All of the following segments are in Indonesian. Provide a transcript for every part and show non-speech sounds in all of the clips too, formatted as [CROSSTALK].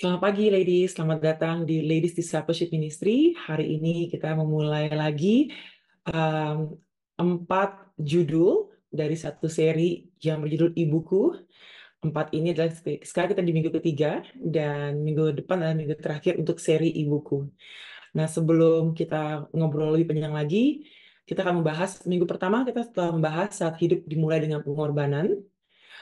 Selamat pagi, ladies. Selamat datang di Ladies Discipleship Ministry. Hari ini kita memulai lagi um, empat judul dari satu seri yang berjudul ibuku. Empat ini adalah sekarang kita di minggu ketiga dan minggu depan adalah minggu terakhir untuk seri ibuku. Nah, sebelum kita ngobrol lebih panjang lagi, kita akan membahas minggu pertama kita telah membahas saat hidup dimulai dengan pengorbanan.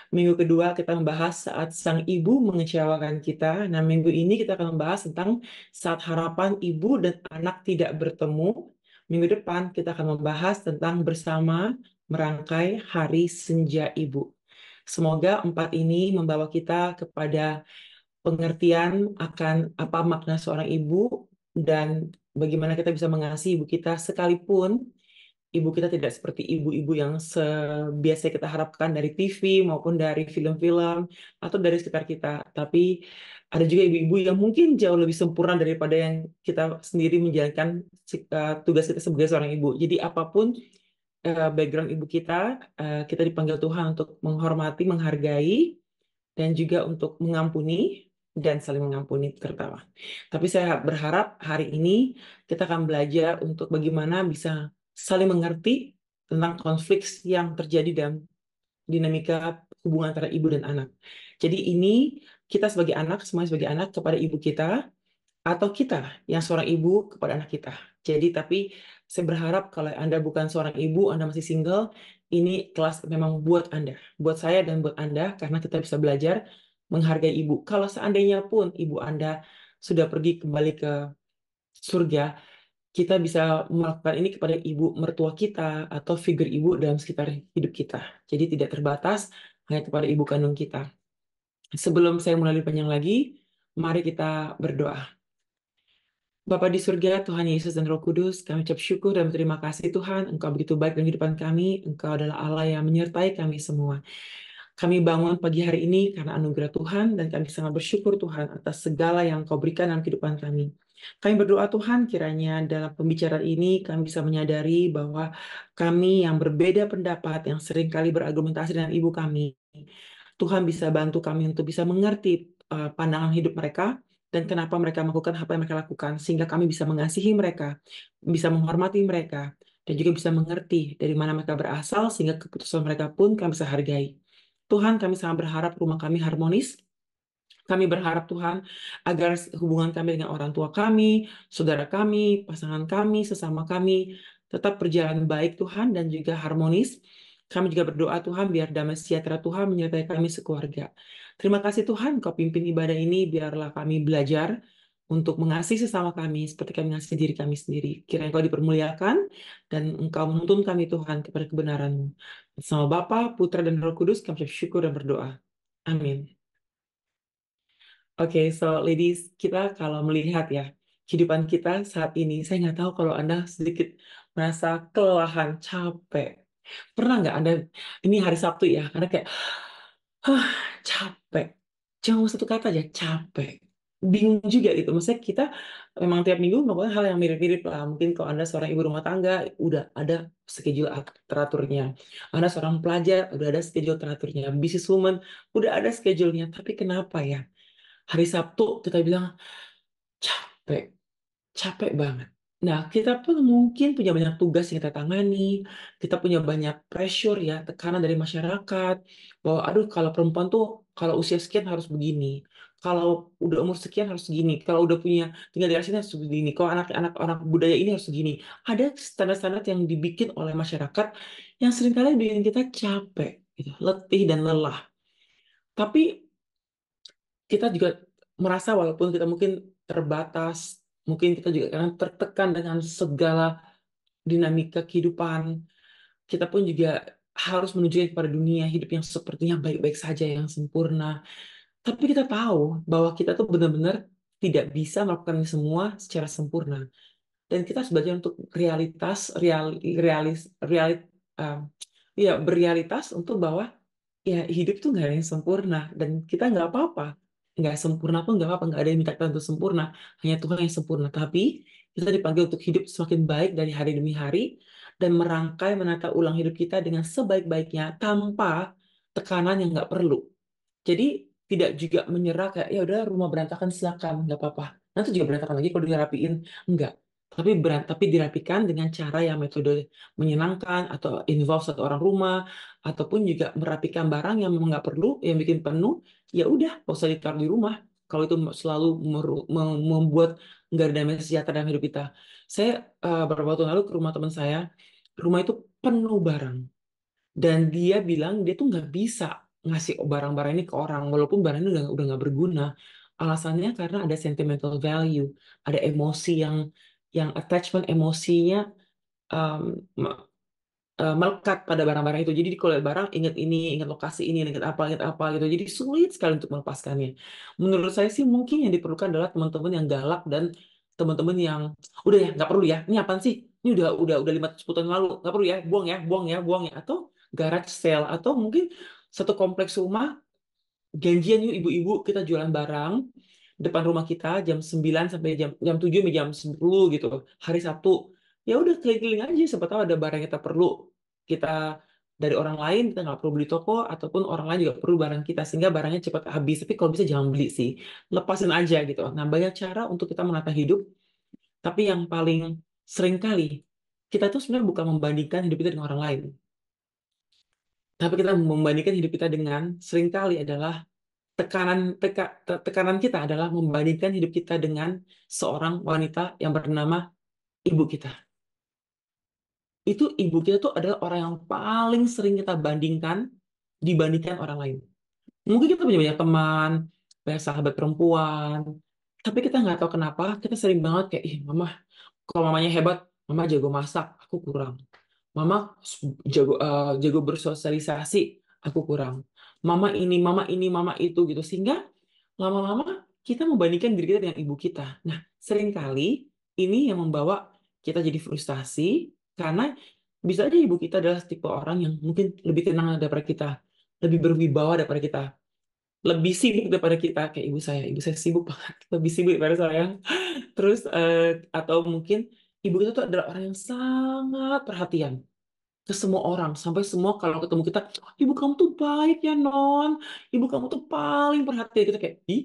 Minggu kedua kita membahas saat sang ibu mengecewakan kita. Nah, minggu ini kita akan membahas tentang saat harapan ibu dan anak tidak bertemu. Minggu depan kita akan membahas tentang bersama merangkai hari senja ibu. Semoga empat ini membawa kita kepada pengertian akan apa makna seorang ibu dan bagaimana kita bisa mengasihi ibu kita sekalipun ibu kita tidak seperti ibu-ibu yang sebiasa kita harapkan dari TV maupun dari film-film atau dari sekitar kita. Tapi ada juga ibu-ibu yang mungkin jauh lebih sempurna daripada yang kita sendiri menjalankan eh, tugas kita sebagai seorang ibu. Jadi apapun eh, background ibu kita, eh, kita dipanggil Tuhan untuk menghormati, menghargai, dan juga untuk mengampuni dan saling mengampuni tertawa. Tapi saya berharap hari ini kita akan belajar untuk bagaimana bisa saling mengerti tentang konflik yang terjadi dalam dinamika hubungan antara ibu dan anak. Jadi ini kita sebagai anak, semuanya sebagai anak kepada ibu kita, atau kita yang seorang ibu kepada anak kita. Jadi tapi saya berharap kalau Anda bukan seorang ibu, Anda masih single, ini kelas memang buat Anda, buat saya dan buat Anda, karena kita bisa belajar menghargai ibu. Kalau seandainya pun ibu Anda sudah pergi kembali ke surga, kita bisa melakukan ini kepada ibu mertua kita atau figur ibu dalam sekitar hidup kita. Jadi tidak terbatas hanya kepada ibu kandung kita. Sebelum saya mulai panjang lagi, mari kita berdoa. Bapa di surga, Tuhan Yesus dan Roh Kudus, kami ucap syukur dan terima kasih Tuhan, Engkau begitu baik dalam kehidupan kami, Engkau adalah Allah yang menyertai kami semua. Kami bangun pagi hari ini karena anugerah Tuhan dan kami sangat bersyukur Tuhan atas segala yang Kau berikan dalam kehidupan kami. Kami berdoa Tuhan kiranya dalam pembicaraan ini kami bisa menyadari bahwa kami yang berbeda pendapat, yang seringkali berargumentasi dengan ibu kami, Tuhan bisa bantu kami untuk bisa mengerti eh, pandangan hidup mereka, dan kenapa mereka melakukan apa yang mereka lakukan sehingga kami bisa mengasihi mereka, bisa menghormati mereka dan juga bisa mengerti dari mana mereka berasal sehingga keputusan mereka pun kami bisa hargai. Tuhan kami sangat berharap rumah kami harmonis, kami berharap Tuhan agar hubungan kami dengan orang tua kami, saudara kami, pasangan kami, sesama kami tetap berjalan baik Tuhan dan juga harmonis. Kami juga berdoa Tuhan biar damai sejahtera Tuhan menyertai kami sekeluarga. Terima kasih Tuhan kau pimpin ibadah ini biarlah kami belajar untuk mengasihi sesama kami seperti kami mengasihi diri kami sendiri. Kiranya Engkau dipermuliakan dan Engkau menuntun kami Tuhan kepada kebenaran-Mu. Bersama Bapa, Putra, dan Roh Kudus kami syukur dan berdoa. Amin. Oke, so ladies, kita kalau melihat ya, kehidupan kita saat ini, saya nggak tahu kalau Anda sedikit merasa kelelahan, capek. Pernah nggak Anda, ini hari Sabtu ya, karena kayak, ah, capek. Cuma satu kata aja, capek. Bingung juga gitu, maksudnya kita memang tiap minggu melakukan hal yang mirip-mirip lah. Mungkin kalau Anda seorang ibu rumah tangga, udah ada schedule teraturnya. Anda seorang pelajar, udah ada schedule teraturnya. woman udah ada schedule-nya. Tapi kenapa ya? hari Sabtu kita bilang capek, capek banget. Nah, kita pun mungkin punya banyak tugas yang kita tangani, kita punya banyak pressure ya, tekanan dari masyarakat, bahwa aduh kalau perempuan tuh kalau usia sekian harus begini, kalau udah umur sekian harus begini, kalau udah punya tinggal di sini harus begini, kalau anak-anak orang budaya ini harus begini. Ada standar-standar yang dibikin oleh masyarakat yang seringkali bikin kita capek, gitu, letih dan lelah. Tapi kita juga merasa walaupun kita mungkin terbatas, mungkin kita juga karena tertekan dengan segala dinamika kehidupan. Kita pun juga harus menunjukkan kepada dunia hidup yang sepertinya baik-baik saja, yang sempurna. Tapi kita tahu bahwa kita tuh benar-benar tidak bisa melakukan semua secara sempurna. Dan kita sebagai untuk realitas, real, realis, real, uh, ya berrealitas untuk bahwa ya hidup tuh nggak ada yang sempurna dan kita nggak apa-apa nggak sempurna pun nggak apa-apa, nggak ada yang minta kita untuk sempurna, hanya Tuhan yang sempurna. Tapi kita dipanggil untuk hidup semakin baik dari hari demi hari dan merangkai menata ulang hidup kita dengan sebaik-baiknya tanpa tekanan yang nggak perlu. Jadi tidak juga menyerah kayak ya udah rumah berantakan silakan nggak apa-apa. Nanti juga berantakan lagi kalau dirapiin enggak tapi berat tapi dirapikan dengan cara yang metode menyenangkan atau involve satu orang rumah ataupun juga merapikan barang yang memang nggak perlu yang bikin penuh ya udah nggak usah ditaruh di rumah kalau itu selalu membuat nggak ada damai sejahtera dalam hidup kita saya uh, beberapa tahun lalu ke rumah teman saya rumah itu penuh barang dan dia bilang dia tuh nggak bisa ngasih barang-barang ini ke orang walaupun barang ini udah udah nggak berguna alasannya karena ada sentimental value ada emosi yang yang attachment emosinya um, melekat pada barang-barang itu. Jadi kalau barang ingat ini, ingat lokasi ini, ingat apa, ingat apa gitu. Jadi sulit sekali untuk melepaskannya. Menurut saya sih mungkin yang diperlukan adalah teman-teman yang galak dan teman-teman yang udah ya nggak perlu ya. Ini apa sih? Ini udah udah udah lima tahun lalu nggak perlu ya, buang ya, buang ya, buang ya. Atau garage sale atau mungkin satu kompleks rumah janjian yuk ibu-ibu kita jualan barang depan rumah kita jam 9 sampai jam jam 7 sampai jam 10 gitu. Hari Sabtu ya udah keliling-keliling aja siapa tahu ada barang yang kita perlu kita dari orang lain kita nggak perlu beli toko ataupun orang lain juga perlu barang kita sehingga barangnya cepat habis tapi kalau bisa jangan beli sih lepasin aja gitu nah banyak cara untuk kita menata hidup tapi yang paling sering kali kita tuh sebenarnya bukan membandingkan hidup kita dengan orang lain tapi kita membandingkan hidup kita dengan sering kali adalah tekanan teka, tekanan kita adalah membandingkan hidup kita dengan seorang wanita yang bernama ibu kita. Itu ibu kita tuh adalah orang yang paling sering kita bandingkan dibandingkan orang lain. Mungkin kita punya banyak teman, banyak sahabat perempuan, tapi kita nggak tahu kenapa kita sering banget kayak, ih mama, kalau mamanya hebat, mama jago masak, aku kurang. Mama jago uh, jago bersosialisasi, aku kurang mama ini, mama ini, mama itu gitu. Sehingga lama-lama kita membandingkan diri kita dengan ibu kita. Nah, seringkali ini yang membawa kita jadi frustasi karena bisa aja ibu kita adalah tipe orang yang mungkin lebih tenang daripada kita, lebih berwibawa daripada kita, lebih sibuk daripada kita kayak ibu saya. Ibu saya sibuk banget, [LAUGHS] lebih sibuk daripada saya. Terus uh, atau mungkin ibu kita tuh adalah orang yang sangat perhatian ke semua orang sampai semua kalau ketemu kita ibu kamu tuh baik ya non ibu kamu tuh paling perhatian kita kayak ih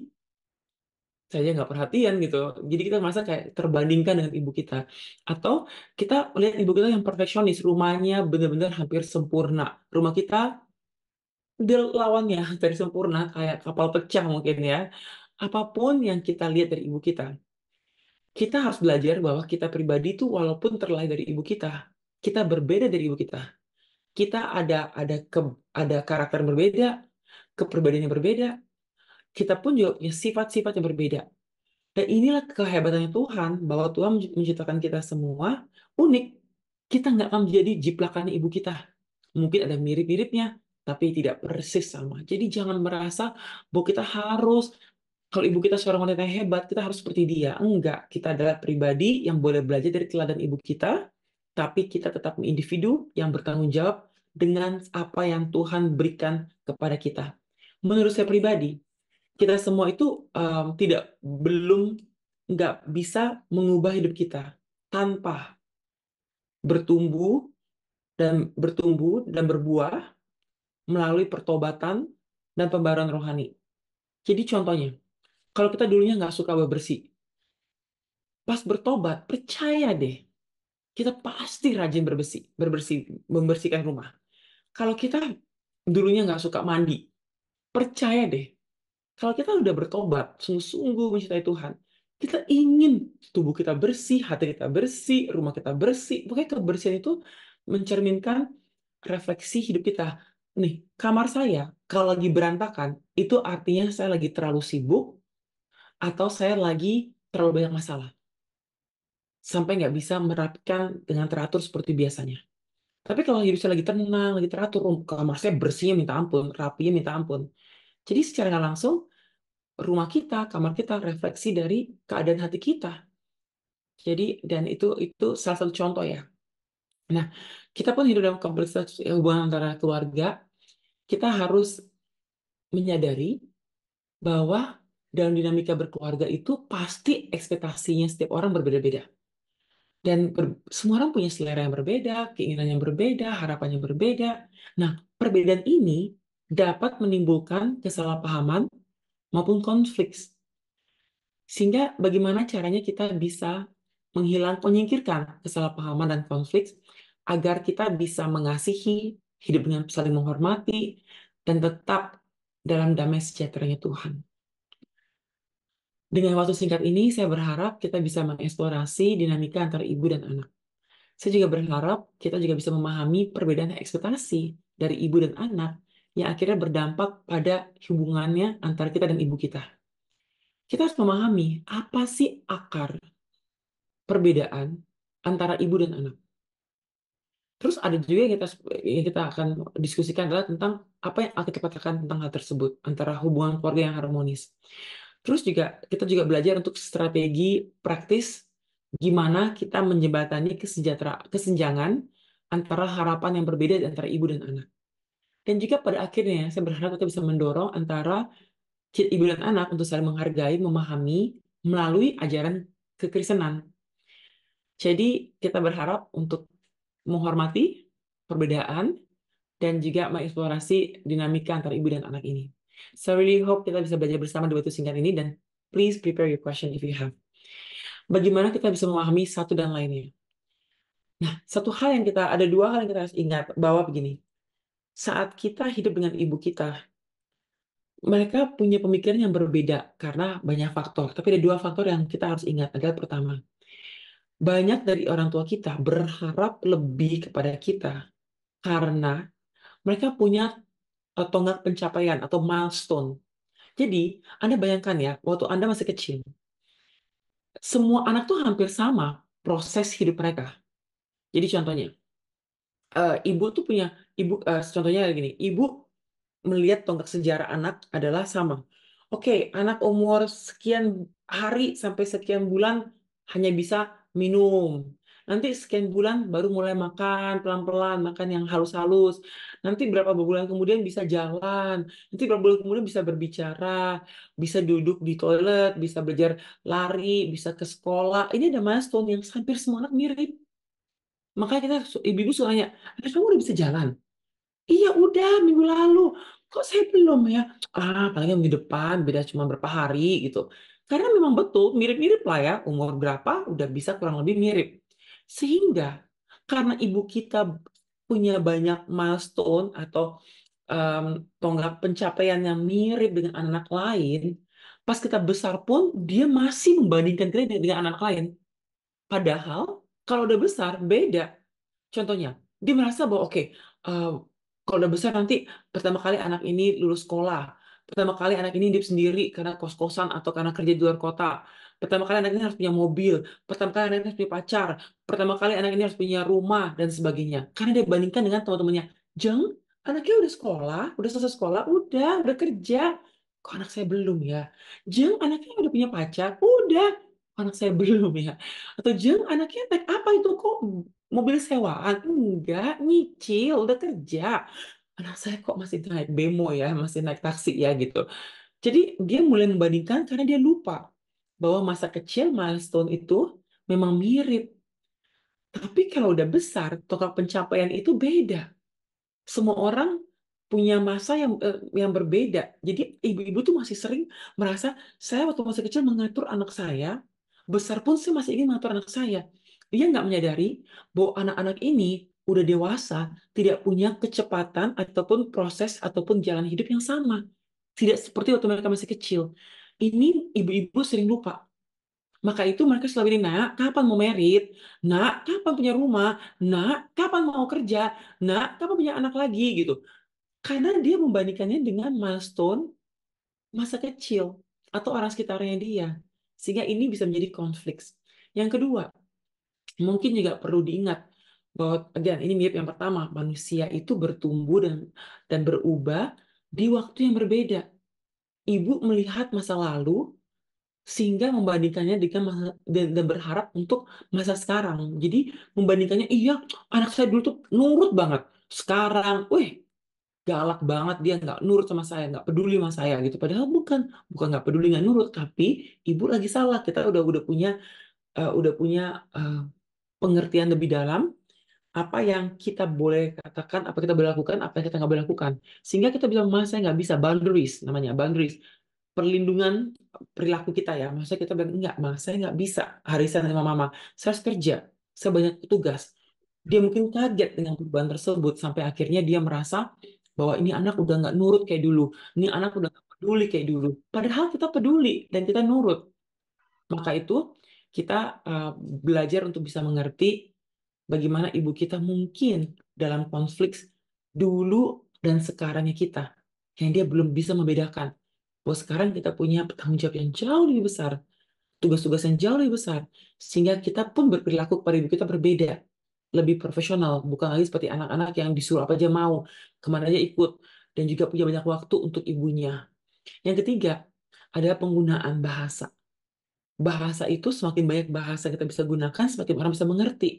saya nggak perhatian gitu jadi kita merasa kayak terbandingkan dengan ibu kita atau kita lihat ibu kita yang perfeksionis rumahnya benar-benar hampir sempurna rumah kita dia lawannya dari sempurna kayak kapal pecah mungkin ya apapun yang kita lihat dari ibu kita kita harus belajar bahwa kita pribadi itu walaupun terlahir dari ibu kita kita berbeda dari ibu kita. Kita ada ada ke, ada karakter berbeda, kepribadian yang berbeda. Kita pun juga punya sifat-sifat yang berbeda. Dan inilah kehebatannya Tuhan bahwa Tuhan menciptakan kita semua unik. Kita nggak akan menjadi jiplakan ibu kita. Mungkin ada mirip-miripnya, tapi tidak persis sama. Jadi jangan merasa bahwa kita harus kalau ibu kita seorang wanita yang hebat, kita harus seperti dia. Enggak, kita adalah pribadi yang boleh belajar dari teladan ibu kita, tapi kita tetap individu yang bertanggung jawab dengan apa yang Tuhan berikan kepada kita. Menurut saya pribadi, kita semua itu um, tidak belum nggak bisa mengubah hidup kita tanpa bertumbuh dan bertumbuh dan berbuah melalui pertobatan dan pembaruan rohani. Jadi contohnya, kalau kita dulunya nggak suka bebersih, pas bertobat percaya deh kita pasti rajin berbersih, berbersih, membersihkan rumah. Kalau kita dulunya nggak suka mandi, percaya deh, kalau kita udah bertobat, sungguh-sungguh mencintai Tuhan, kita ingin tubuh kita bersih, hati kita bersih, rumah kita bersih. Pokoknya kebersihan itu mencerminkan refleksi hidup kita. Nih, kamar saya kalau lagi berantakan, itu artinya saya lagi terlalu sibuk atau saya lagi terlalu banyak masalah sampai nggak bisa merapikan dengan teratur seperti biasanya. Tapi kalau hidup saya lagi tenang, lagi teratur, oh, kamar saya bersihnya minta ampun, rapinya minta ampun. Jadi secara nggak langsung rumah kita, kamar kita refleksi dari keadaan hati kita. Jadi dan itu itu salah satu contoh ya. Nah, kita pun hidup dalam kompleksitas hubungan antara keluarga, kita harus menyadari bahwa dalam dinamika berkeluarga itu pasti ekspektasinya setiap orang berbeda-beda dan ber, semua orang punya selera yang berbeda, keinginan yang berbeda, harapannya berbeda. Nah, perbedaan ini dapat menimbulkan kesalahpahaman maupun konflik. Sehingga bagaimana caranya kita bisa menghilang, menyingkirkan kesalahpahaman dan konflik agar kita bisa mengasihi, hidup dengan saling menghormati, dan tetap dalam damai sejahteranya Tuhan. Dengan waktu singkat ini, saya berharap kita bisa mengeksplorasi dinamika antara ibu dan anak. Saya juga berharap kita juga bisa memahami perbedaan ekspektasi dari ibu dan anak yang akhirnya berdampak pada hubungannya antara kita dan ibu kita. Kita harus memahami apa sih akar perbedaan antara ibu dan anak. Terus ada juga yang kita yang kita akan diskusikan adalah tentang apa yang kita katakan tentang hal tersebut antara hubungan keluarga yang harmonis. Terus juga kita juga belajar untuk strategi praktis gimana kita menjembatani kesejahteraan kesenjangan antara harapan yang berbeda di antara ibu dan anak. Dan juga pada akhirnya saya berharap kita bisa mendorong antara ibu dan anak untuk saling menghargai, memahami melalui ajaran kekristenan. Jadi kita berharap untuk menghormati perbedaan dan juga mengeksplorasi dinamika antara ibu dan anak ini. So I really hope kita bisa belajar bersama dua itu singkat ini dan please prepare your question if you have. Bagaimana kita bisa memahami satu dan lainnya? Nah, satu hal yang kita ada dua hal yang kita harus ingat bahwa begini. Saat kita hidup dengan ibu kita, mereka punya pemikiran yang berbeda karena banyak faktor. Tapi ada dua faktor yang kita harus ingat adalah pertama, banyak dari orang tua kita berharap lebih kepada kita karena mereka punya uh, tonggak pencapaian atau milestone. Jadi, Anda bayangkan ya, waktu Anda masih kecil, semua anak tuh hampir sama proses hidup mereka. Jadi contohnya, uh, ibu tuh punya ibu uh, contohnya gini, ibu melihat tonggak sejarah anak adalah sama. Oke, okay, anak umur sekian hari sampai sekian bulan hanya bisa minum, nanti sekian bulan baru mulai makan pelan-pelan makan yang halus-halus nanti berapa bulan kemudian bisa jalan nanti berapa bulan kemudian bisa berbicara bisa duduk di toilet bisa belajar lari bisa ke sekolah ini ada milestone yang hampir semua anak mirip makanya kita ibu-ibu suka nanya kamu udah bisa jalan iya udah minggu lalu kok saya belum ya ah paling minggu depan beda cuma berapa hari gitu karena memang betul mirip-mirip lah ya umur berapa udah bisa kurang lebih mirip sehingga karena ibu kita punya banyak milestone atau um, tonggak pencapaian yang mirip dengan anak lain, pas kita besar pun dia masih membandingkan kita dengan, anak lain. Padahal kalau udah besar beda. Contohnya, dia merasa bahwa oke, okay, uh, kalau udah besar nanti pertama kali anak ini lulus sekolah, pertama kali anak ini hidup sendiri karena kos-kosan atau karena kerja di luar kota, pertama kali anak ini harus punya mobil, pertama kali anak ini harus punya pacar, pertama kali anak ini harus punya rumah, dan sebagainya. Karena dia bandingkan dengan teman-temannya. Jeng, anaknya udah sekolah, udah selesai sekolah, udah, udah kerja. Kok anak saya belum ya? Jeng, anaknya udah punya pacar, udah. Anak saya [LAUGHS] belum ya? Atau jeng, anaknya naik apa itu kok mobil sewaan? Enggak, nyicil, udah kerja. Anak saya kok masih naik bemo ya, masih naik taksi ya gitu. Jadi dia mulai membandingkan karena dia lupa bahwa masa kecil milestone itu memang mirip. Tapi kalau udah besar, tokak pencapaian itu beda. Semua orang punya masa yang eh, yang berbeda. Jadi ibu-ibu tuh masih sering merasa saya waktu masa kecil mengatur anak saya, besar pun saya masih ingin mengatur anak saya. Dia nggak menyadari bahwa anak-anak ini udah dewasa, tidak punya kecepatan ataupun proses ataupun jalan hidup yang sama. Tidak seperti waktu mereka masih kecil ini ibu-ibu sering lupa. Maka itu mereka selalu ini, nak, kapan mau merit? Nak, kapan punya rumah? Nak, kapan mau kerja? Nak, kapan punya anak lagi? gitu. Karena dia membandingkannya dengan milestone masa kecil atau orang sekitarnya dia. Sehingga ini bisa menjadi konflik. Yang kedua, mungkin juga perlu diingat bahwa again ini mirip yang pertama, manusia itu bertumbuh dan dan berubah di waktu yang berbeda ibu melihat masa lalu sehingga membandingkannya dengan masa, dan, dan berharap untuk masa sekarang. Jadi membandingkannya, iya anak saya dulu tuh nurut banget. Sekarang, weh galak banget dia nggak nurut sama saya, nggak peduli sama saya gitu. Padahal bukan, bukan nggak peduli nggak nurut, tapi ibu lagi salah. Kita udah udah punya uh, udah punya uh, pengertian lebih dalam apa yang kita boleh katakan, apa kita boleh lakukan, apa yang kita nggak boleh lakukan. Sehingga kita bisa masa nggak bisa boundaries namanya, boundaries perlindungan perilaku kita ya. Maksudnya kita bilang enggak, mas saya nggak bisa hari saya sama mama, saya harus kerja, saya banyak tugas. Dia mungkin kaget dengan perubahan tersebut sampai akhirnya dia merasa bahwa ini anak udah nggak nurut kayak dulu, ini anak udah nggak peduli kayak dulu. Padahal kita peduli dan kita nurut. Maka itu kita uh, belajar untuk bisa mengerti bagaimana ibu kita mungkin dalam konflik dulu dan sekarangnya kita yang dia belum bisa membedakan bahwa sekarang kita punya tanggung jawab yang jauh lebih besar tugas-tugas yang jauh lebih besar sehingga kita pun berperilaku kepada ibu kita berbeda lebih profesional bukan lagi seperti anak-anak yang disuruh apa aja mau kemana aja ikut dan juga punya banyak waktu untuk ibunya yang ketiga ada penggunaan bahasa bahasa itu semakin banyak bahasa kita bisa gunakan, semakin orang bisa mengerti.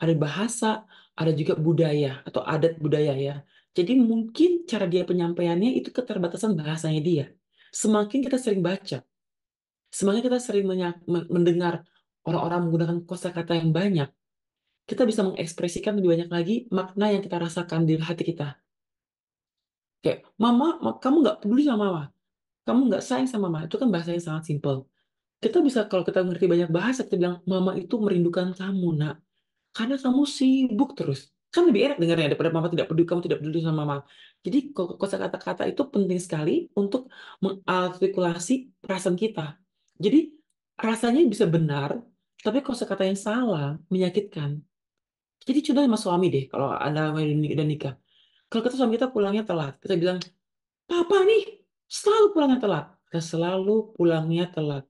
Ada bahasa, ada juga budaya atau adat budaya ya. Jadi mungkin cara dia penyampaiannya itu keterbatasan bahasanya dia. Semakin kita sering baca, semakin kita sering mendengar orang-orang menggunakan kosakata yang banyak, kita bisa mengekspresikan lebih banyak lagi makna yang kita rasakan di hati kita. Kayak, mama, kamu nggak peduli sama mama. Kamu nggak sayang sama mama. Itu kan bahasa yang sangat simple kita bisa, kalau kita ngerti banyak bahasa, kita bilang, mama itu merindukan kamu, nak. Karena kamu sibuk terus. Kan lebih enak dengarnya daripada mama tidak peduli, kamu tidak peduli sama mama. Jadi kosa kata-kata itu penting sekali untuk mengartikulasi perasaan kita. Jadi rasanya bisa benar, tapi kosa kata yang salah menyakitkan. Jadi contohnya sama suami deh, kalau Anda udah nikah. Kalau kita suami kita pulangnya telat, kita bilang, Papa nih selalu pulangnya telat. Kita selalu pulangnya telat.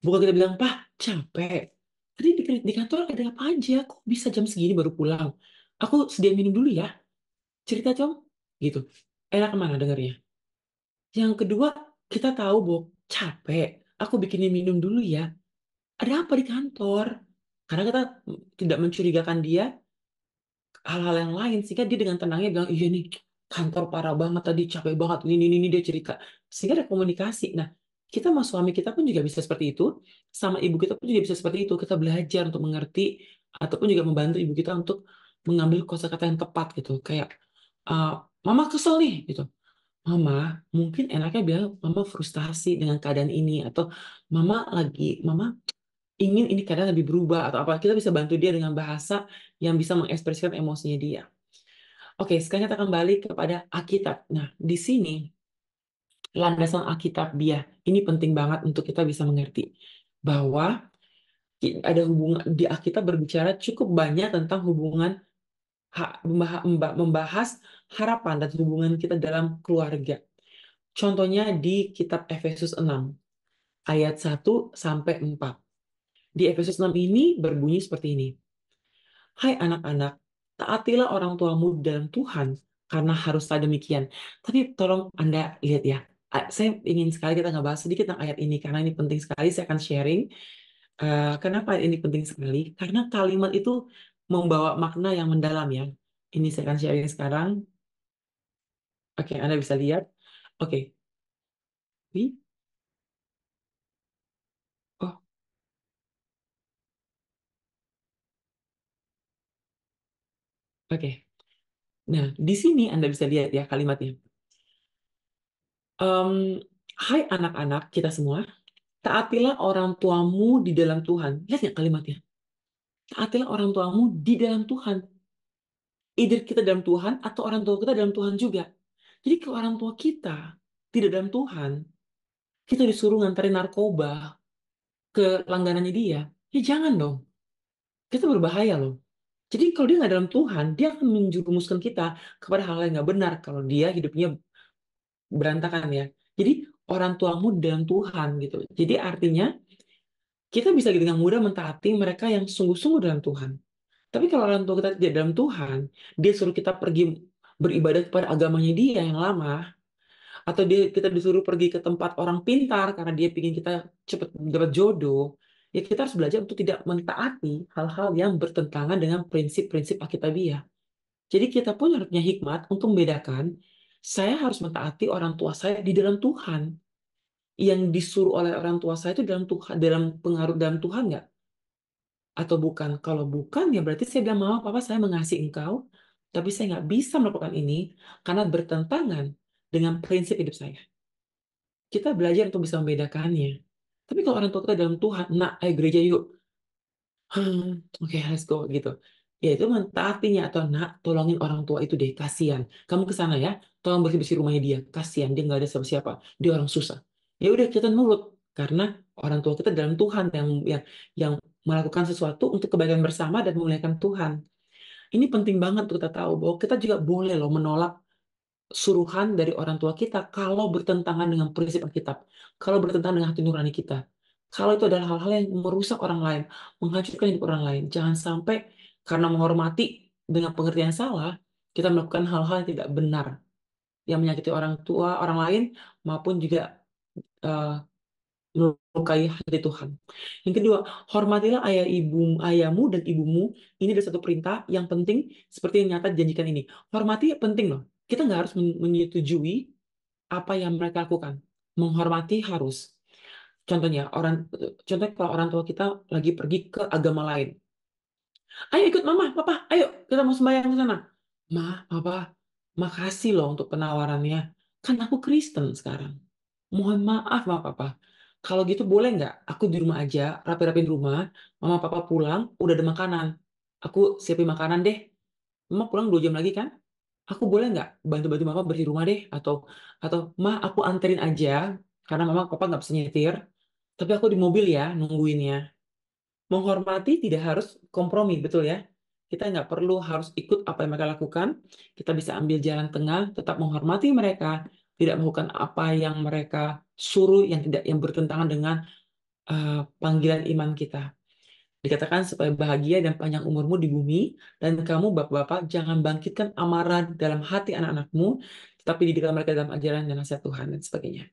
Bukan kita bilang, Pak, capek. Tadi di, di kantor ada apa aja? Kok bisa jam segini baru pulang? Aku sediain minum dulu ya. Cerita dong. Gitu. Enak mana dengarnya? Yang kedua, kita tahu bu capek. Aku bikinin minum dulu ya. Ada apa di kantor? Karena kita tidak mencurigakan dia hal-hal yang lain. Sehingga dia dengan tenangnya bilang, iya nih kantor parah banget tadi, capek banget. Ini, ini, ini dia cerita. Sehingga ada komunikasi. Nah, kita sama suami kita pun juga bisa seperti itu, sama ibu kita pun juga bisa seperti itu. Kita belajar untuk mengerti ataupun juga membantu ibu kita untuk mengambil kosakata yang tepat gitu. Kayak uh, mama kesel nih gitu. Mama mungkin enaknya bilang mama frustasi dengan keadaan ini atau mama lagi mama ingin ini keadaan lebih berubah atau apa. Kita bisa bantu dia dengan bahasa yang bisa mengekspresikan emosinya dia. Oke, sekarang kita kembali kepada Alkitab. Nah, di sini landasan Alkitab dia Ini penting banget untuk kita bisa mengerti bahwa ada hubungan di Alkitab berbicara cukup banyak tentang hubungan membahas harapan dan hubungan kita dalam keluarga. Contohnya di kitab Efesus 6 ayat 1 sampai 4. Di Efesus 6 ini berbunyi seperti ini. Hai anak-anak, taatilah orang tuamu dalam Tuhan karena haruslah demikian. Tapi tolong Anda lihat ya, saya ingin sekali kita ngebahas sedikit tentang ayat ini karena ini penting sekali. Saya akan sharing. Uh, kenapa ini penting sekali? Karena kalimat itu membawa makna yang mendalam ya. Ini saya akan sharing sekarang. Oke, okay, Anda bisa lihat. Oke. Okay. Oh. Oke. Okay. Nah, di sini Anda bisa lihat ya kalimatnya Um, hai anak-anak kita semua, taatilah orang tuamu di dalam Tuhan. Lihat nggak kalimatnya? Taatilah orang tuamu di dalam Tuhan. Either kita dalam Tuhan atau orang tua kita dalam Tuhan juga. Jadi kalau orang tua kita tidak dalam Tuhan, kita disuruh nganterin narkoba ke langganannya dia, ya jangan dong. Kita berbahaya loh. Jadi kalau dia nggak dalam Tuhan, dia akan menjurumuskan kita kepada hal yang nggak benar kalau dia hidupnya berantakan ya. Jadi orang tuamu dan Tuhan gitu. Jadi artinya kita bisa gitu dengan mudah mentaati mereka yang sungguh-sungguh dalam Tuhan. Tapi kalau orang tua kita tidak dalam Tuhan, dia suruh kita pergi beribadah kepada agamanya dia yang lama, atau dia kita disuruh pergi ke tempat orang pintar karena dia ingin kita cepat dapat jodoh, ya kita harus belajar untuk tidak mentaati hal-hal yang bertentangan dengan prinsip-prinsip Alkitabiah. Jadi kita pun harusnya hikmat untuk membedakan saya harus mentaati orang tua saya di dalam Tuhan. Yang disuruh oleh orang tua saya itu dalam Tuhan, dalam pengaruh dalam Tuhan nggak? Atau bukan? Kalau bukan, ya berarti saya bilang, Mama, Papa, saya mengasihi engkau, tapi saya nggak bisa melakukan ini karena bertentangan dengan prinsip hidup saya. Kita belajar untuk bisa membedakannya. Tapi kalau orang tua kita dalam Tuhan, nak, ayo gereja yuk. Hmm, Oke, okay, let's go, gitu yaitu mentaatinya atau nak tolongin orang tua itu deh kasihan kamu ke sana ya tolong bersih bersih rumahnya dia kasihan dia nggak ada siapa siapa dia orang susah ya udah kita nurut karena orang tua kita dalam Tuhan yang yang yang melakukan sesuatu untuk kebaikan bersama dan memuliakan Tuhan ini penting banget untuk kita tahu bahwa kita juga boleh loh menolak suruhan dari orang tua kita kalau bertentangan dengan prinsip Alkitab kalau bertentangan dengan hati nurani kita kalau itu adalah hal-hal yang merusak orang lain, menghancurkan hidup orang lain, jangan sampai karena menghormati dengan pengertian yang salah, kita melakukan hal-hal yang tidak benar yang menyakiti orang tua, orang lain, maupun juga uh, melukai hati Tuhan. Yang kedua, hormatilah ayah ibu, ayahmu dan ibumu. Ini adalah satu perintah yang penting seperti yang nyata dijanjikan ini. Hormati penting loh. Kita nggak harus menyetujui apa yang mereka lakukan. Menghormati harus. Contohnya, orang contohnya kalau orang tua kita lagi pergi ke agama lain. Ayo ikut mama, papa, ayo kita mau sembahyang ke sana. Ma, papa, makasih loh untuk penawarannya. Kan aku Kristen sekarang. Mohon maaf, ma, papa. Kalau gitu boleh nggak? Aku di rumah aja, rapi-rapiin rumah. Mama, papa pulang, udah ada makanan. Aku siapin makanan deh. Mama pulang dua jam lagi kan? Aku boleh nggak bantu-bantu mama bersih rumah deh? Atau, atau ma, aku anterin aja. Karena mama, papa nggak bisa nyetir. Tapi aku di mobil ya, nungguinnya. Menghormati tidak harus kompromi, betul ya? Kita nggak perlu harus ikut apa yang mereka lakukan. Kita bisa ambil jalan tengah, tetap menghormati mereka, tidak melakukan apa yang mereka suruh yang tidak yang bertentangan dengan uh, panggilan iman kita. Dikatakan supaya bahagia dan panjang umurmu di bumi, dan kamu bapak-bapak jangan bangkitkan amarah dalam hati anak-anakmu, tetapi dalam mereka dalam ajaran dan nasihat Tuhan dan sebagainya.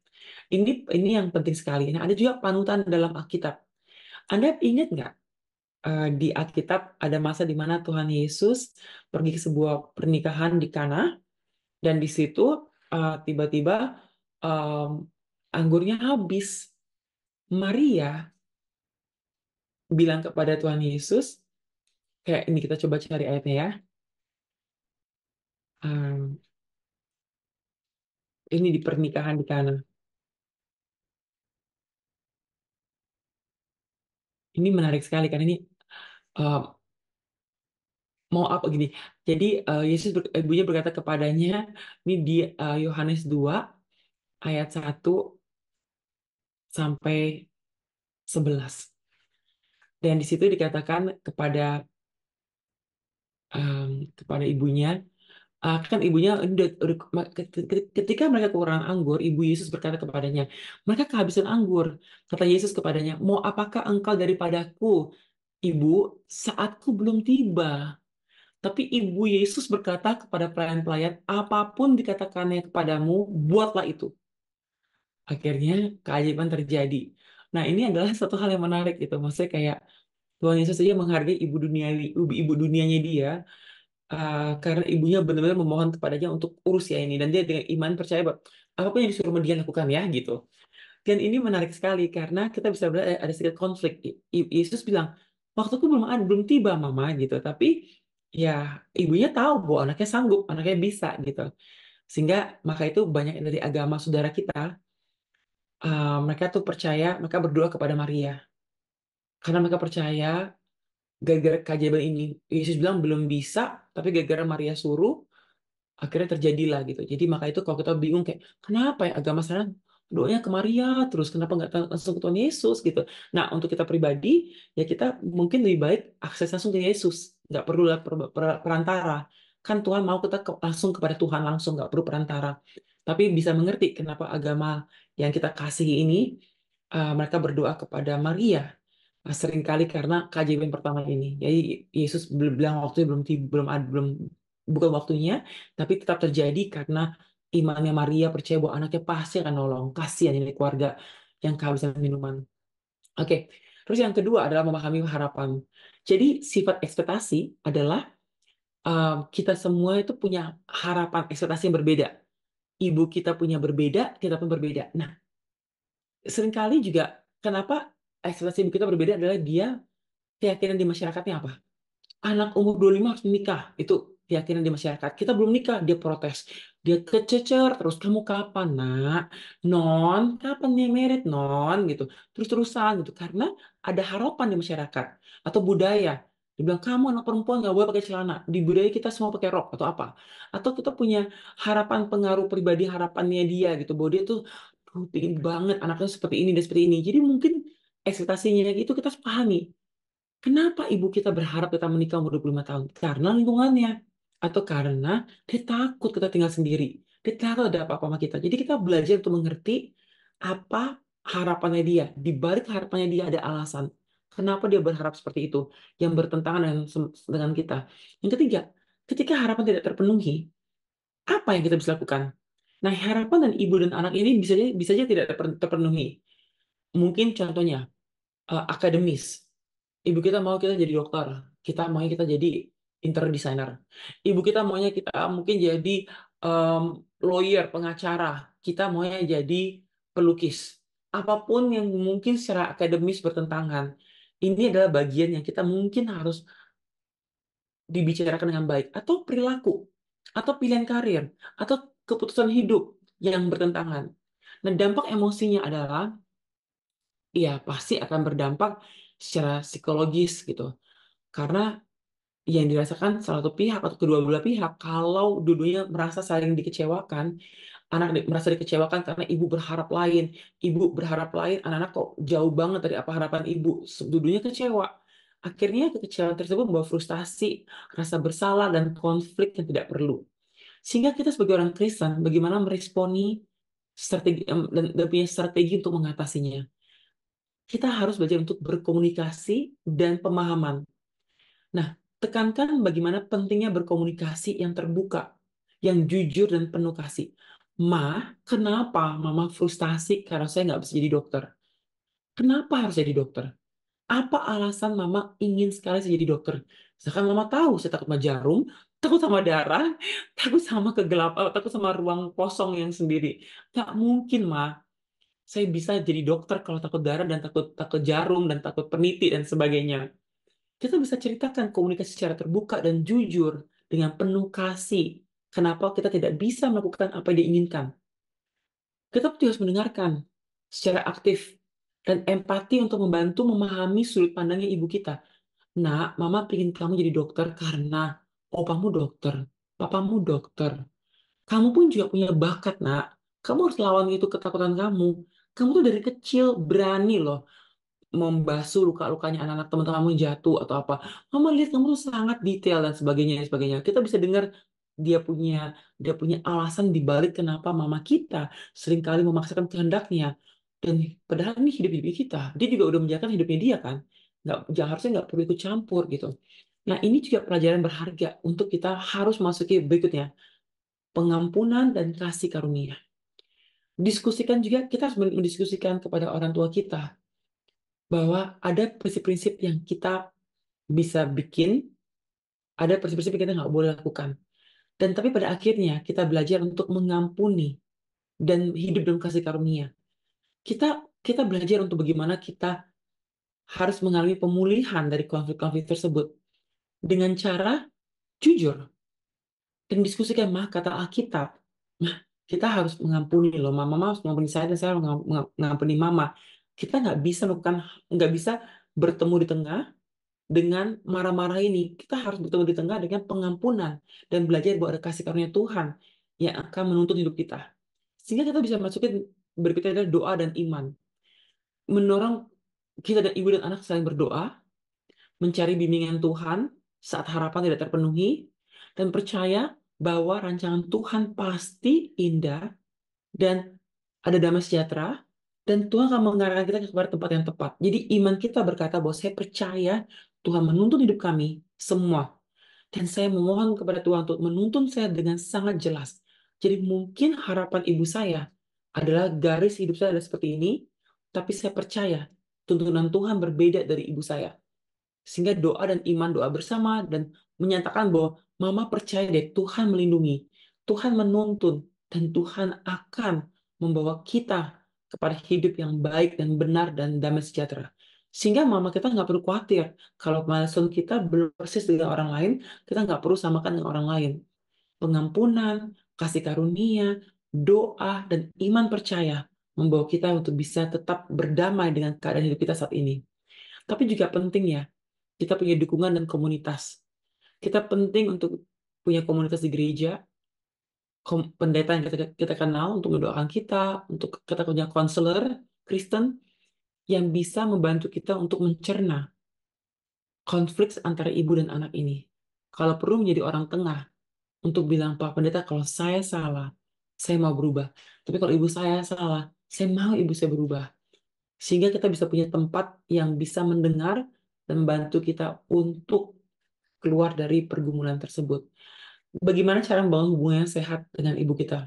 Ini ini yang penting sekali. Nah, ada juga panutan dalam Alkitab. Anda ingat nggak eh, di Alkitab ada masa di mana Tuhan Yesus pergi ke sebuah pernikahan di Kana dan di situ eh, tiba-tiba uh, anggurnya habis. Maria bilang kepada Tuhan Yesus, kayak ini kita coba cari ayatnya ya. ini di pernikahan di Kana. ini menarik sekali karena ini uh, mau apa gini. Jadi uh, Yesus ber, eh, ibunya berkata kepadanya, ini di Yohanes Yohanes 2 ayat 1 sampai 11. Dan di situ dikatakan kepada um, kepada ibunya, Uh, kan ibunya ketika mereka kekurangan anggur, ibu Yesus berkata kepadanya, mereka kehabisan anggur. Kata Yesus kepadanya, mau apakah engkau daripadaku, ibu, saatku belum tiba. Tapi ibu Yesus berkata kepada pelayan-pelayan, apapun dikatakannya kepadamu, buatlah itu. Akhirnya keajaiban terjadi. Nah ini adalah satu hal yang menarik gitu. Maksudnya kayak Tuhan Yesus saja menghargai ibu dunia ibu dunianya dia Eh, karena ibunya benar-benar memohon kepadanya untuk urus ya ini dan dia dengan iman percaya bahwa apapun yang disuruh dia lakukan ya gitu dan ini menarik sekali karena kita bisa melihat ada sedikit konflik Yesus bilang waktuku belum ada belum tiba mama gitu tapi ya ibunya tahu bahwa anaknya sanggup anaknya bisa gitu sehingga maka itu banyak dari agama saudara kita uh, mereka tuh percaya mereka berdoa kepada Maria karena mereka percaya gara-gara kajian ini Yesus bilang belum bisa tapi gara-gara Maria suruh akhirnya terjadilah gitu jadi maka itu kalau kita bingung kayak kenapa ya agama sana doanya ke Maria terus kenapa nggak langsung ke Tuhan Yesus gitu nah untuk kita pribadi ya kita mungkin lebih baik akses langsung ke Yesus nggak perlu per per perantara kan Tuhan mau kita ke langsung kepada Tuhan langsung nggak perlu perantara tapi bisa mengerti kenapa agama yang kita kasih ini uh, mereka berdoa kepada Maria seringkali karena keajaiban pertama ini. Jadi Yesus bilang waktu belum belum belum bukan waktunya, tapi tetap terjadi karena imannya Maria percaya bahwa anaknya pasti akan nolong. Kasihan ini keluarga yang kehabisan minuman. Oke. Okay. Terus yang kedua adalah memahami harapan. Jadi sifat ekspektasi adalah um, kita semua itu punya harapan ekspektasi yang berbeda. Ibu kita punya berbeda, kita pun berbeda. Nah, seringkali juga kenapa ekspektasi kita berbeda adalah dia keyakinan di masyarakatnya apa? Anak umur 25 harus menikah. Itu keyakinan di masyarakat. Kita belum nikah, dia protes. Dia kececer terus, kamu kapan nak? Non, kapan nih merit? Non, gitu. Terus-terusan gitu. Karena ada harapan di masyarakat. Atau budaya. Dibilang, kamu anak perempuan nggak boleh pakai celana. Di budaya kita semua pakai rok atau apa. Atau kita punya harapan pengaruh pribadi, harapannya dia gitu. Bahwa dia tuh, pingin banget anaknya seperti ini dan seperti ini. Jadi mungkin ekspektasinya itu kita pahami. Kenapa ibu kita berharap kita menikah umur 25 tahun? Karena lingkungannya. Atau karena dia takut kita tinggal sendiri. Dia takut ada apa-apa sama kita. Jadi kita belajar untuk mengerti apa harapannya dia. Di balik harapannya dia ada alasan. Kenapa dia berharap seperti itu? Yang bertentangan dengan, dengan kita. Yang ketiga, ketika harapan tidak terpenuhi, apa yang kita bisa lakukan? Nah, harapan dan ibu dan anak ini bisa saja tidak terpenuhi. Mungkin contohnya, uh, akademis. Ibu kita mau kita jadi dokter, kita maunya kita jadi interior designer. Ibu kita maunya kita mungkin jadi um, lawyer, pengacara. Kita maunya jadi pelukis. Apapun yang mungkin secara akademis bertentangan, ini adalah bagian yang kita mungkin harus dibicarakan dengan baik. Atau perilaku, atau pilihan karir, atau keputusan hidup yang bertentangan. Nah, dampak emosinya adalah ya pasti akan berdampak secara psikologis gitu. Karena yang dirasakan salah satu pihak atau kedua belah pihak kalau dulunya merasa saling dikecewakan anak merasa dikecewakan karena ibu berharap lain ibu berharap lain anak-anak kok jauh banget dari apa harapan ibu dulunya kecewa akhirnya kekecewaan tersebut membawa frustasi rasa bersalah dan konflik yang tidak perlu sehingga kita sebagai orang Kristen bagaimana meresponi strategi dan, dan punya strategi untuk mengatasinya kita harus belajar untuk berkomunikasi dan pemahaman. Nah, tekankan bagaimana pentingnya berkomunikasi yang terbuka, yang jujur dan penuh kasih. Ma, kenapa mama frustasi karena saya nggak bisa jadi dokter? Kenapa harus jadi dokter? Apa alasan mama ingin sekali saya jadi dokter? Sedangkan mama tahu saya takut sama jarum, takut sama darah, [LAUGHS] takut sama kegelapan, eh, takut sama ruang kosong yang sendiri. Tak mungkin, Ma saya bisa jadi dokter kalau takut darah dan takut takut jarum dan takut peniti dan sebagainya. Kita bisa ceritakan komunikasi secara terbuka dan jujur dengan penuh kasih. Kenapa kita tidak bisa melakukan apa yang diinginkan? Kita juga harus mendengarkan secara aktif dan empati untuk membantu memahami sudut pandangnya ibu kita. Nak, mama ingin kamu jadi dokter karena opamu dokter, papamu dokter. Kamu pun juga punya bakat, nak. Kamu harus lawan itu ketakutan kamu kamu tuh dari kecil berani loh membasuh luka-lukanya anak-anak teman kamu jatuh atau apa. Mama lihat kamu tuh sangat detail dan sebagainya dan sebagainya. Kita bisa dengar dia punya dia punya alasan dibalik kenapa mama kita seringkali memaksakan kehendaknya dan padahal ini hidup hidup kita dia juga udah menjalankan hidupnya dia kan nggak jangan harusnya nggak perlu ikut campur gitu nah ini juga pelajaran berharga untuk kita harus masuki berikutnya pengampunan dan kasih karunia Diskusikan juga, kita harus mendiskusikan kepada orang tua kita bahwa ada prinsip-prinsip yang kita bisa bikin, ada prinsip-prinsip yang kita nggak boleh lakukan. Dan tapi pada akhirnya kita belajar untuk mengampuni dan hidup dalam kasih karunia. Kita kita belajar untuk bagaimana kita harus mengalami pemulihan dari konflik-konflik tersebut dengan cara jujur dan diskusikan mah kata Alkitab kita harus mengampuni loh mama mama harus mengampuni saya dan saya harus mengampuni mama kita nggak bisa melakukan nggak bisa bertemu di tengah dengan marah-marah ini kita harus bertemu di tengah dengan pengampunan dan belajar bahwa ada kasih karunia Tuhan yang akan menuntun hidup kita sehingga kita bisa masukin berikutnya adalah doa dan iman mendorong kita dan ibu dan anak saling berdoa mencari bimbingan Tuhan saat harapan tidak terpenuhi dan percaya bahwa rancangan Tuhan pasti indah dan ada damai sejahtera dan Tuhan akan mengarahkan kita ke tempat yang tepat. Jadi iman kita berkata bahwa saya percaya Tuhan menuntun hidup kami semua. Dan saya memohon kepada Tuhan untuk menuntun saya dengan sangat jelas. Jadi mungkin harapan ibu saya adalah garis hidup saya adalah seperti ini, tapi saya percaya tuntunan Tuhan berbeda dari ibu saya. Sehingga doa dan iman doa bersama dan menyatakan bahwa Mama percaya deh, Tuhan melindungi, Tuhan menuntun, dan Tuhan akan membawa kita kepada hidup yang baik dan benar dan damai sejahtera. Sehingga mama kita nggak perlu khawatir. Kalau milestone kita belum persis dengan orang lain, kita nggak perlu samakan dengan orang lain. Pengampunan, kasih karunia, doa, dan iman percaya membawa kita untuk bisa tetap berdamai dengan keadaan hidup kita saat ini. Tapi juga penting ya, kita punya dukungan dan komunitas kita penting untuk punya komunitas di gereja, pendeta yang kita, kita kenal untuk mendoakan kita, untuk kita punya konselor Kristen yang bisa membantu kita untuk mencerna konflik antara ibu dan anak ini. Kalau perlu menjadi orang tengah untuk bilang Pak Pendeta kalau saya salah, saya mau berubah. Tapi kalau ibu saya salah, saya mau ibu saya berubah. Sehingga kita bisa punya tempat yang bisa mendengar dan membantu kita untuk keluar dari pergumulan tersebut. Bagaimana cara membangun hubungan yang sehat dengan ibu kita?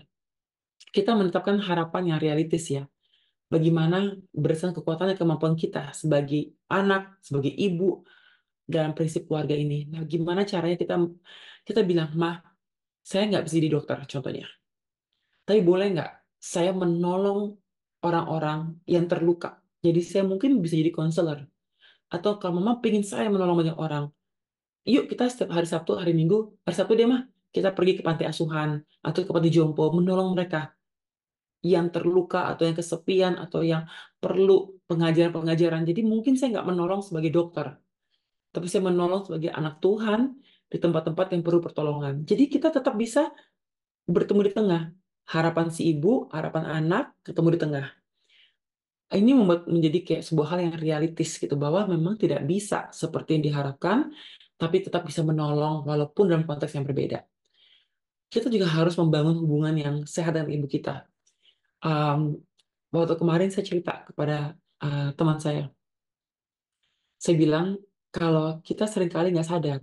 Kita menetapkan harapan yang realistis ya. Bagaimana berdasarkan kekuatan dan kemampuan kita sebagai anak, sebagai ibu dalam prinsip keluarga ini. Nah, gimana caranya kita kita bilang, mah, saya nggak bisa jadi dokter contohnya. Tapi boleh nggak saya menolong orang-orang yang terluka? Jadi saya mungkin bisa jadi konselor. Atau kalau mama pengen saya menolong banyak orang, yuk kita setiap hari Sabtu, hari Minggu, hari Sabtu deh mah, kita pergi ke panti asuhan atau ke panti jompo, menolong mereka yang terluka atau yang kesepian atau yang perlu pengajaran-pengajaran. Jadi mungkin saya nggak menolong sebagai dokter, tapi saya menolong sebagai anak Tuhan di tempat-tempat yang perlu pertolongan. Jadi kita tetap bisa bertemu di tengah. Harapan si ibu, harapan anak, ketemu di tengah. Ini membuat menjadi kayak sebuah hal yang realistis gitu bahwa memang tidak bisa seperti yang diharapkan tapi tetap bisa menolong walaupun dalam konteks yang berbeda. Kita juga harus membangun hubungan yang sehat dengan ibu kita. Um, waktu kemarin saya cerita kepada uh, teman saya, saya bilang kalau kita seringkali nggak sadar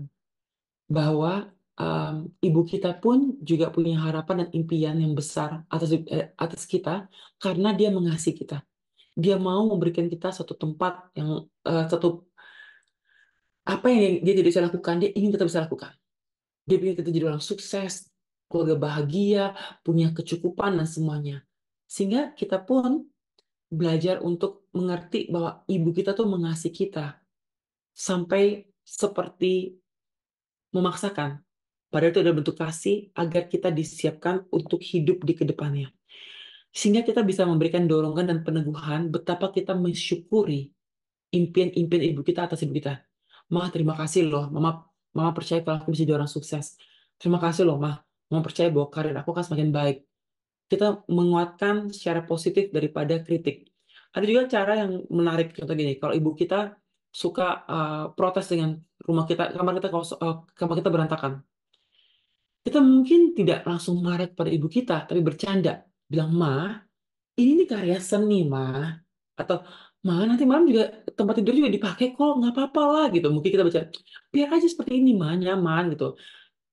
bahwa um, ibu kita pun juga punya harapan dan impian yang besar atas eh, atas kita karena dia mengasihi kita. Dia mau memberikan kita satu tempat yang uh, satu apa yang dia tidak bisa lakukan, dia ingin tetap bisa lakukan. Dia ingin tetap jadi orang sukses, keluarga bahagia, punya kecukupan dan semuanya. Sehingga kita pun belajar untuk mengerti bahwa ibu kita tuh mengasihi kita sampai seperti memaksakan. Padahal itu adalah bentuk kasih agar kita disiapkan untuk hidup di kedepannya. Sehingga kita bisa memberikan dorongan dan peneguhan betapa kita mensyukuri impian-impian ibu kita atas ibu kita Ma terima kasih loh, Mama Mama percaya kalau aku bisa jadi orang sukses. Terima kasih loh, Ma. Mama percaya bahwa karir aku akan semakin baik. Kita menguatkan secara positif daripada kritik. Ada juga cara yang menarik, contoh gini, kalau ibu kita suka uh, protes dengan rumah kita, kamar kita uh, kamar kita berantakan. Kita mungkin tidak langsung marah pada ibu kita, tapi bercanda. Bilang, Ma, ini karya seni, Ma. Atau Malah nanti malam juga tempat tidur juga dipakai kok, nggak apa-apa lah gitu. Mungkin kita baca, biar aja seperti ini mah nyaman gitu.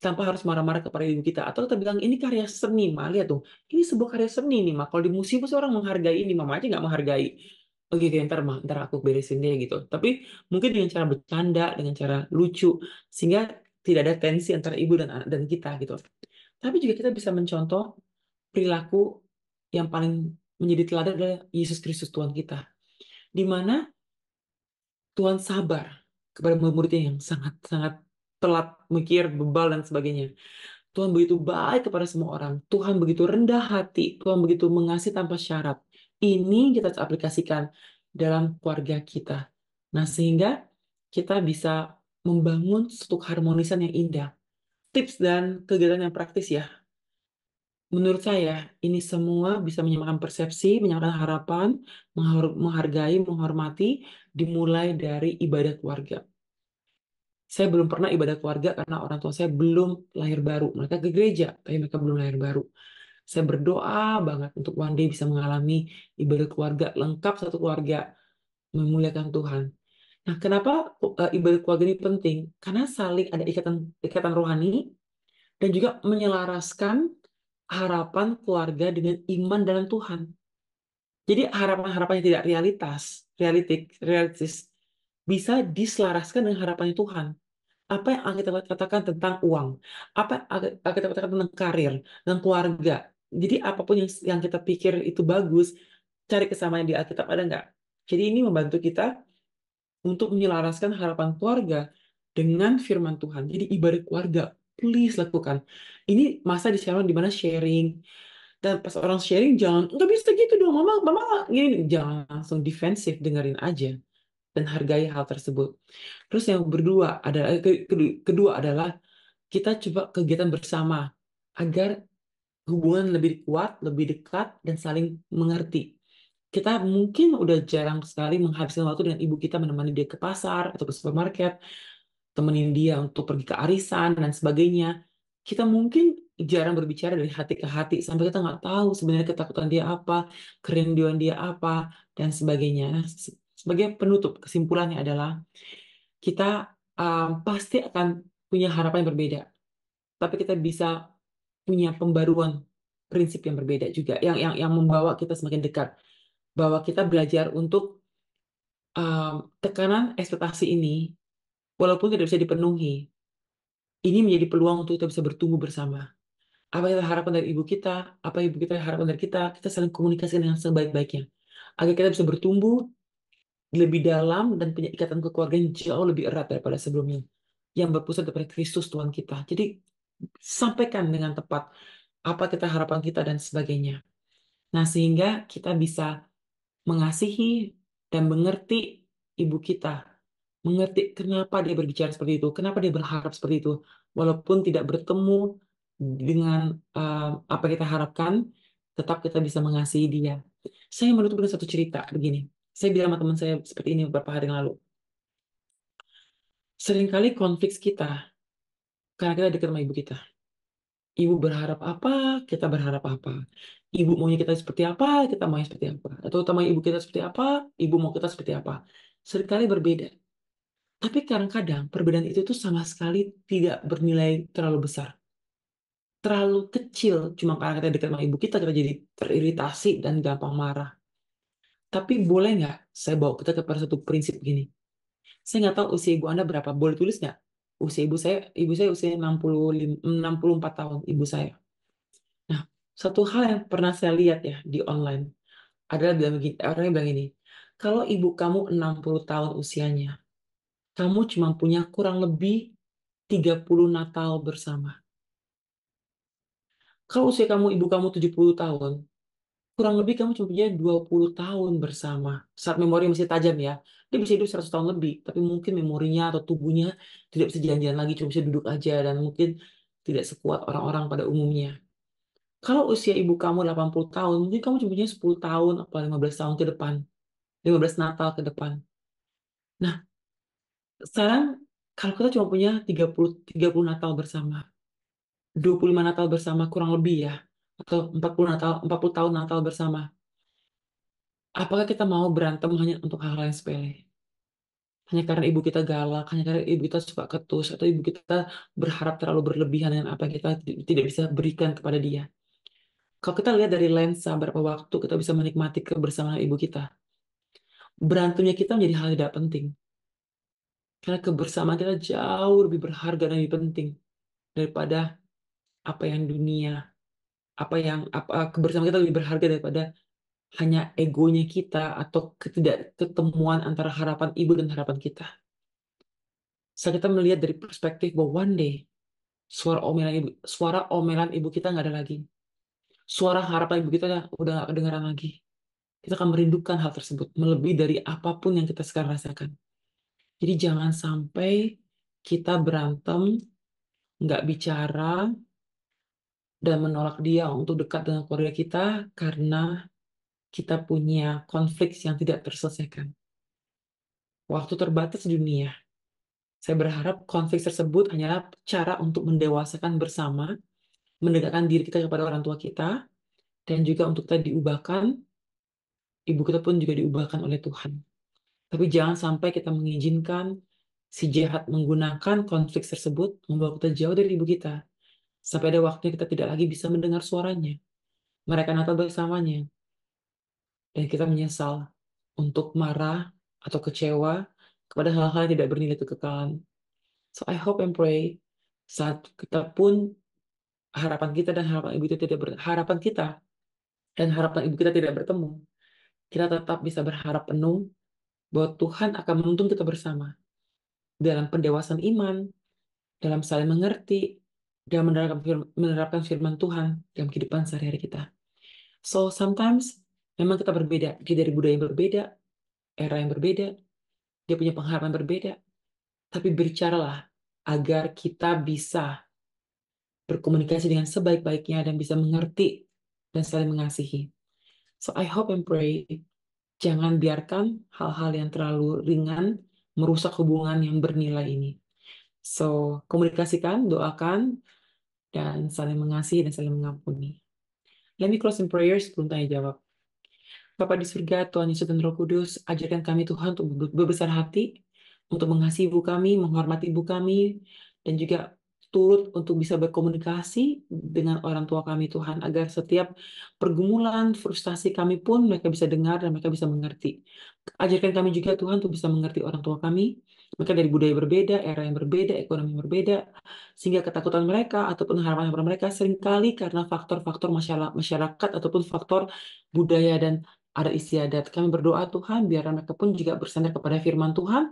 Tanpa harus marah-marah kepada diri kita. Atau kita bilang, ini karya seni mah, lihat tuh. Ini sebuah karya seni nih mah. Kalau di musim pasti orang menghargai ini, mama aja nggak menghargai. Oke, oke, ntar mah, ntar aku beresin deh gitu. Tapi mungkin dengan cara bercanda, dengan cara lucu. Sehingga tidak ada tensi antara ibu dan anak dan kita gitu. Tapi juga kita bisa mencontoh perilaku yang paling menjadi teladan adalah Yesus Kristus Tuhan kita di mana Tuhan sabar kepada murid muridnya yang sangat-sangat telat mikir, bebal, dan sebagainya. Tuhan begitu baik kepada semua orang. Tuhan begitu rendah hati. Tuhan begitu mengasihi tanpa syarat. Ini kita harus aplikasikan dalam keluarga kita. Nah, sehingga kita bisa membangun suatu harmonisan yang indah. Tips dan kegiatan yang praktis ya Menurut saya, ini semua bisa menyamakan persepsi, menyamakan harapan, menghargai, menghormati, dimulai dari ibadah keluarga. Saya belum pernah ibadah keluarga karena orang tua saya belum lahir baru. Mereka ke gereja, tapi mereka belum lahir baru. Saya berdoa banget untuk one day bisa mengalami ibadah keluarga, lengkap satu keluarga, memuliakan Tuhan. Nah, kenapa eh, ibadah keluarga ini penting? Karena saling ada ikatan ikatan rohani dan juga menyelaraskan harapan keluarga dengan iman dalam Tuhan. Jadi harapan-harapan yang tidak realitas, realitik, realistis, bisa diselaraskan dengan harapannya Tuhan. Apa yang Alkitab katakan tentang uang, apa yang Alkitab katakan tentang karir, tentang keluarga. Jadi apapun yang, yang kita pikir itu bagus, cari kesamaan di Alkitab ada nggak? Jadi ini membantu kita untuk menyelaraskan harapan keluarga dengan firman Tuhan. Jadi ibarat keluarga, please lakukan. Ini masa di sekarang dimana sharing, dan pas orang sharing jangan nggak bisa gitu dong mama mama gini jangan langsung defensif dengerin aja dan hargai hal tersebut terus yang berdua adalah kedua adalah kita coba kegiatan bersama agar hubungan lebih kuat lebih dekat dan saling mengerti kita mungkin udah jarang sekali menghabiskan waktu dengan ibu kita menemani dia ke pasar atau ke supermarket temenin dia untuk pergi ke arisan dan sebagainya. Kita mungkin jarang berbicara dari hati ke hati sampai kita nggak tahu sebenarnya ketakutan dia apa, kerinduan dia apa, dan sebagainya. Nah, sebagai penutup, kesimpulannya adalah kita um, pasti akan punya harapan yang berbeda. Tapi kita bisa punya pembaruan prinsip yang berbeda juga, yang yang yang membawa kita semakin dekat. Bahwa kita belajar untuk um, tekanan ekspektasi ini walaupun tidak bisa dipenuhi. Ini menjadi peluang untuk kita bisa bertumbuh bersama. Apa yang kita dari ibu kita, apa ibu kita harapkan dari kita, kita saling komunikasi dengan sebaik-baiknya. Agar kita bisa bertumbuh lebih dalam dan punya ikatan kekeluargaan yang jauh lebih erat daripada sebelumnya. Yang berpusat daripada Kristus Tuhan kita. Jadi sampaikan dengan tepat apa kita harapan kita dan sebagainya. Nah, sehingga kita bisa mengasihi dan mengerti ibu kita mengerti kenapa dia berbicara seperti itu, kenapa dia berharap seperti itu, walaupun tidak bertemu dengan uh, apa kita harapkan, tetap kita bisa mengasihi dia. Saya menutup dengan satu cerita begini. Saya bilang sama teman saya seperti ini beberapa hari yang lalu. Seringkali konflik kita karena kita dekat sama ibu kita. Ibu berharap apa, kita berharap apa. Ibu maunya kita seperti apa, kita maunya seperti apa. Atau utama ibu kita seperti apa, ibu mau kita seperti apa. Seringkali berbeda tapi kadang-kadang perbedaan itu tuh sama sekali tidak bernilai terlalu besar. Terlalu kecil, cuma karena kita dekat sama ibu kita, kita jadi teriritasi dan gampang marah. Tapi boleh nggak saya bawa kita kepada satu prinsip gini? Saya nggak tahu usia ibu Anda berapa, boleh tulis nggak? Usia ibu saya, ibu saya usia 65, 64 tahun, ibu saya. Nah, satu hal yang pernah saya lihat ya di online, adalah bilang begini, orangnya bilang gini, kalau ibu kamu 60 tahun usianya, kamu cuma punya kurang lebih 30 Natal bersama. Kalau usia kamu, ibu kamu 70 tahun, kurang lebih kamu cuma punya 20 tahun bersama. Saat memori masih tajam ya, dia bisa hidup 100 tahun lebih, tapi mungkin memorinya atau tubuhnya tidak bisa jalan-jalan lagi, cuma bisa duduk aja, dan mungkin tidak sekuat orang-orang pada umumnya. Kalau usia ibu kamu 80 tahun, mungkin kamu cuma punya 10 tahun atau 15 tahun ke depan. 15 Natal ke depan. Nah, sekarang kan kita cuma punya 30, 30 Natal bersama. 25 Natal bersama kurang lebih ya. Atau 40 Natal 40 tahun Natal bersama. Apakah kita mau berantem hanya untuk hal-hal yang sepele? Hanya karena ibu kita galak, hanya karena ibu kita suka ketus, atau ibu kita berharap terlalu berlebihan dengan apa yang kita tidak bisa berikan kepada dia. Kalau kita lihat dari lensa berapa waktu kita bisa menikmati kebersamaan ibu kita, berantemnya kita menjadi hal yang tidak penting karena kebersamaan kita jauh lebih berharga dan lebih penting daripada apa yang dunia, apa yang apa kebersamaan kita lebih berharga daripada hanya egonya kita atau ketidak ketemuan antara harapan ibu dan harapan kita. Saat kita melihat dari perspektif bahwa one day suara omelan ibu, suara omelan ibu kita nggak ada lagi. Suara harapan ibu kita udah, udah kedengaran lagi. Kita akan merindukan hal tersebut, melebihi dari apapun yang kita sekarang rasakan. Jadi jangan sampai kita berantem, nggak bicara, dan menolak dia untuk dekat dengan keluarga kita karena kita punya konflik yang tidak terselesaikan. Waktu terbatas di dunia. Saya berharap konflik tersebut hanyalah cara untuk mendewasakan bersama, mendekatkan diri kita kepada orang tua kita, dan juga untuk kita diubahkan, ibu kita pun juga diubahkan oleh Tuhan. Tapi jangan sampai kita mengizinkan si jahat menggunakan konflik tersebut membawa kita jauh dari ibu kita. Sampai ada waktunya kita tidak lagi bisa mendengar suaranya. Mereka Natal bersamanya. Dan kita menyesal untuk marah atau kecewa kepada hal-hal yang tidak bernilai kekekalan. So I hope and pray saat kita pun harapan kita dan harapan ibu kita tidak ber, harapan kita dan harapan ibu kita tidak bertemu, kita tetap bisa berharap penuh bahwa Tuhan akan menuntun kita bersama dalam pendewasan iman, dalam saling mengerti, dan menerapkan firman, menerapkan firman Tuhan dalam kehidupan sehari-hari kita. So, sometimes memang kita berbeda. kita dari budaya yang berbeda, era yang berbeda, dia punya pengharapan berbeda. Tapi bicaralah agar kita bisa berkomunikasi dengan sebaik-baiknya dan bisa mengerti dan saling mengasihi. So I hope and pray Jangan biarkan hal-hal yang terlalu ringan merusak hubungan yang bernilai ini. So, komunikasikan, doakan, dan saling mengasihi dan saling mengampuni. Let me close in prayer sebelum tanya jawab. Bapak di surga, Tuhan Yesus dan Roh Kudus, ajarkan kami Tuhan untuk berbesar hati, untuk mengasihi ibu kami, menghormati ibu kami, dan juga turut untuk bisa berkomunikasi dengan orang tua kami Tuhan agar setiap pergumulan, frustasi kami pun mereka bisa dengar dan mereka bisa mengerti. Ajarkan kami juga Tuhan untuk bisa mengerti orang tua kami, mereka dari budaya berbeda, era yang berbeda, ekonomi yang berbeda, sehingga ketakutan mereka ataupun harapan-harapan mereka seringkali karena faktor-faktor masyarakat ataupun faktor budaya dan adat istiadat. Kami berdoa Tuhan biar mereka pun juga bersandar kepada firman Tuhan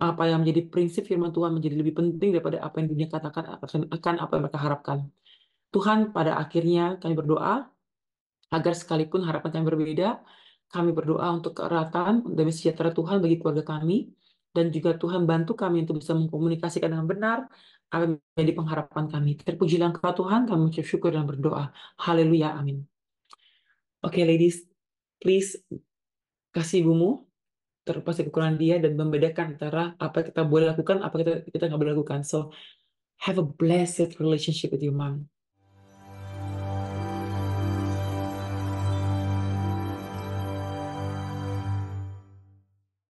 apa yang menjadi prinsip firman Tuhan menjadi lebih penting daripada apa yang dunia katakan akan, apa yang mereka harapkan. Tuhan, pada akhirnya kami berdoa agar sekalipun harapan kami berbeda, kami berdoa untuk keeratan demi sejahtera Tuhan bagi keluarga kami, dan juga Tuhan bantu kami untuk bisa mengkomunikasikan dengan benar apa yang menjadi pengharapan kami. terpujilah langkah Tuhan, kami mengucap syukur dan berdoa. Haleluya, amin. Oke, okay, ladies, please kasih ibumu terlepas dari kekurangan dia dan membedakan antara apa yang kita boleh lakukan, apa yang kita, kita nggak boleh lakukan. So, have a blessed relationship with your mom.